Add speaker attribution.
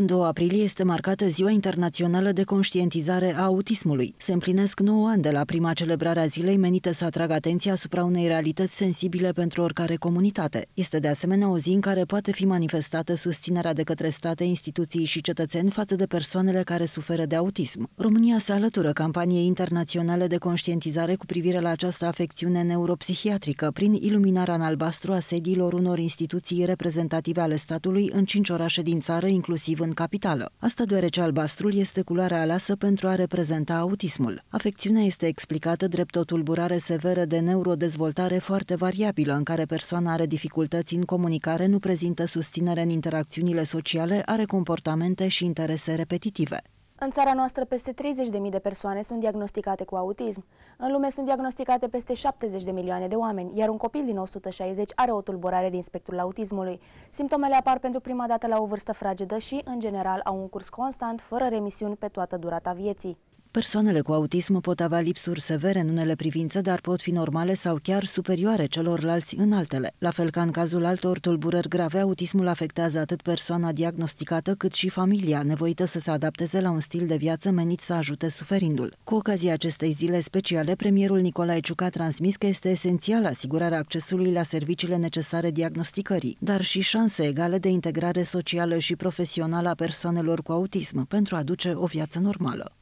Speaker 1: În 2 aprilie este marcată Ziua Internațională de Conștientizare a Autismului. Se împlinesc 9 ani de la prima celebrare a zilei menită să atragă atenția asupra unei realități sensibile pentru oricare comunitate. Este de asemenea o zi în care poate fi manifestată susținerea de către state, instituții și cetățeni față de persoanele care suferă de autism. România se alătură campaniei internaționale de conștientizare cu privire la această afecțiune neuropsihiatrică prin iluminarea în albastru a sediilor unor instituții reprezentative ale statului în cinci orașe din țară, inclusiv în în capitală. Asta deoarece albastrul este culoarea aleasă pentru a reprezenta autismul. Afecțiunea este explicată drept o tulburare severă de neurodezvoltare foarte variabilă, în care persoana are dificultăți în comunicare, nu prezintă susținere în interacțiunile sociale, are comportamente și interese repetitive.
Speaker 2: În țara noastră, peste 30.000 de persoane sunt diagnosticate cu autism. În lume sunt diagnosticate peste 70 de milioane de oameni, iar un copil din 160 are o tulburare din spectrul autismului. Simptomele apar pentru prima dată la o vârstă fragedă și, în general, au un curs constant, fără remisiuni pe toată durata vieții.
Speaker 1: Persoanele cu autism pot avea lipsuri severe în unele privințe, dar pot fi normale sau chiar superioare celorlalți în altele. La fel ca în cazul altor tulburări grave, autismul afectează atât persoana diagnosticată cât și familia, nevoită să se adapteze la un stil de viață menit să ajute suferindul. Cu ocazia acestei zile speciale, premierul Nicolae Ciucă a transmis că este esențial asigurarea accesului la serviciile necesare diagnosticării, dar și șanse egale de integrare socială și profesională a persoanelor cu autism pentru a duce o viață normală.